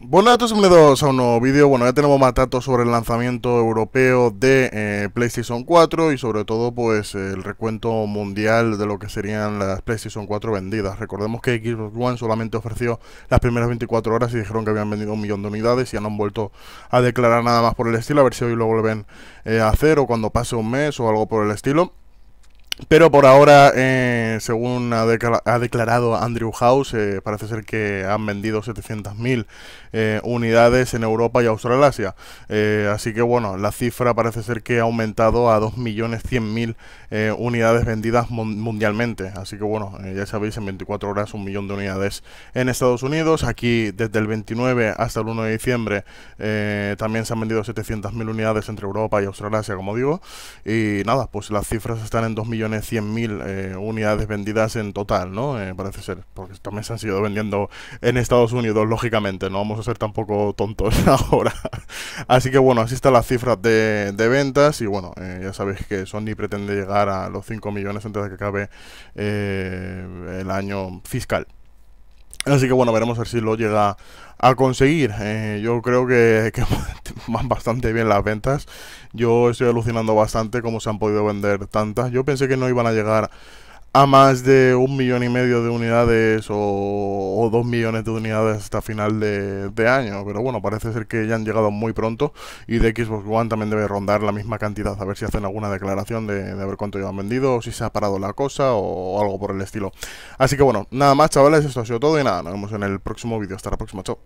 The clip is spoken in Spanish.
Bueno, a todos bienvenidos a un nuevo vídeo. Bueno, ya tenemos más datos sobre el lanzamiento europeo de eh, PlayStation 4 y sobre todo pues el recuento mundial de lo que serían las PlayStation 4 vendidas. Recordemos que Xbox One solamente ofreció las primeras 24 horas y dijeron que habían vendido un millón de unidades y ya no han vuelto a declarar nada más por el estilo. A ver si hoy lo vuelven eh, a hacer o cuando pase un mes o algo por el estilo. Pero por ahora, eh, según ha, declarado Andrew House, eh, parece ser que han vendido 700.000 eh, unidades en Europa y Australasia. así que bueno, la cifra parece ser que ha aumentado a 2.100.000 unidades vendidas mundialmente. Así que bueno, ya sabéis, en 24 horas un millón de unidades en Estados Unidos. Aquí desde el 29 hasta el 1 de diciembre también se han vendido 700.000 unidades entre Europa y Australasia, como digo. Y nada, pues las cifras están en 2 millones 100.000 eh, unidades vendidas en total, ¿no? Eh, parece ser, porque también se han sido vendiendo en Estados Unidos, lógicamente, no vamos a ser tampoco tontos ahora. Así que bueno, así están las cifras de, ventas y bueno, eh, ya sabéis que Sony pretende llegar a los 5 millones antes de que acabe el año fiscal. Así que bueno, veremos a ver si lo llega a conseguir. Eh, yo creo que, que, van bastante bien las ventas. Yo estoy alucinando bastante cómo se han podido vender tantas. Yo pensé que no iban a llegar a más de un millón y medio de unidades o, dos millones de unidades hasta final de, año. Pero bueno, parece ser que ya han llegado muy pronto y de Xbox One también debe rondar la misma cantidad. A ver si hacen alguna declaración de, ver cuánto ya han vendido o si se ha parado la cosa o, o algo por el estilo. Así que bueno, nada más chavales, esto ha sido todo y nada, nos vemos en el próximo vídeo. Hasta la próxima, chao.